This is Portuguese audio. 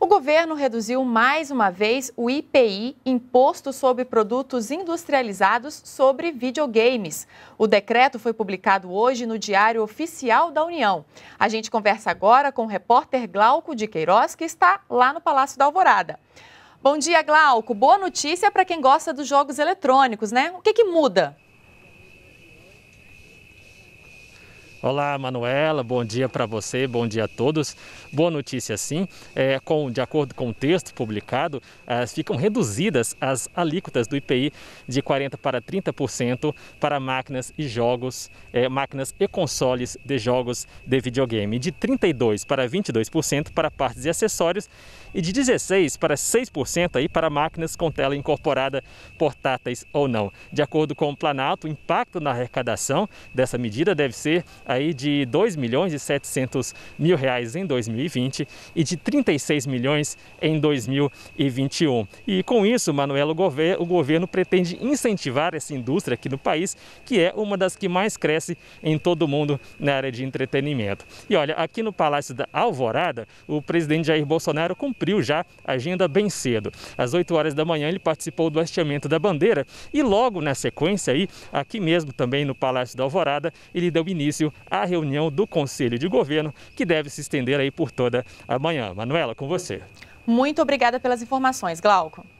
O governo reduziu mais uma vez o IPI, Imposto sobre Produtos Industrializados sobre Videogames. O decreto foi publicado hoje no Diário Oficial da União. A gente conversa agora com o repórter Glauco de Queiroz, que está lá no Palácio da Alvorada. Bom dia, Glauco. Boa notícia para quem gosta dos jogos eletrônicos, né? O que, que muda? Olá, Manuela, bom dia para você, bom dia a todos. Boa notícia, sim. É, com, de acordo com o texto publicado, as, ficam reduzidas as alíquotas do IPI de 40% para 30% para máquinas e jogos, é, máquinas e consoles de jogos de videogame, de 32% para 22% para partes e acessórios e de 16% para 6% aí para máquinas com tela incorporada, portáteis ou não. De acordo com o Planalto, o impacto na arrecadação dessa medida deve ser aí de 2 milhões e 700 mil reais em 2020 e de 36 milhões em 2021. E com isso, Manuela, o governo pretende incentivar essa indústria aqui no país, que é uma das que mais cresce em todo o mundo na área de entretenimento. E olha, aqui no Palácio da Alvorada, o presidente Jair Bolsonaro cumpriu já a agenda bem cedo. Às 8 horas da manhã, ele participou do hasteamento da bandeira e logo na sequência aí, aqui mesmo também no Palácio da Alvorada, ele deu início a reunião do Conselho de Governo, que deve se estender aí por toda a manhã. Manuela, com você. Muito obrigada pelas informações, Glauco.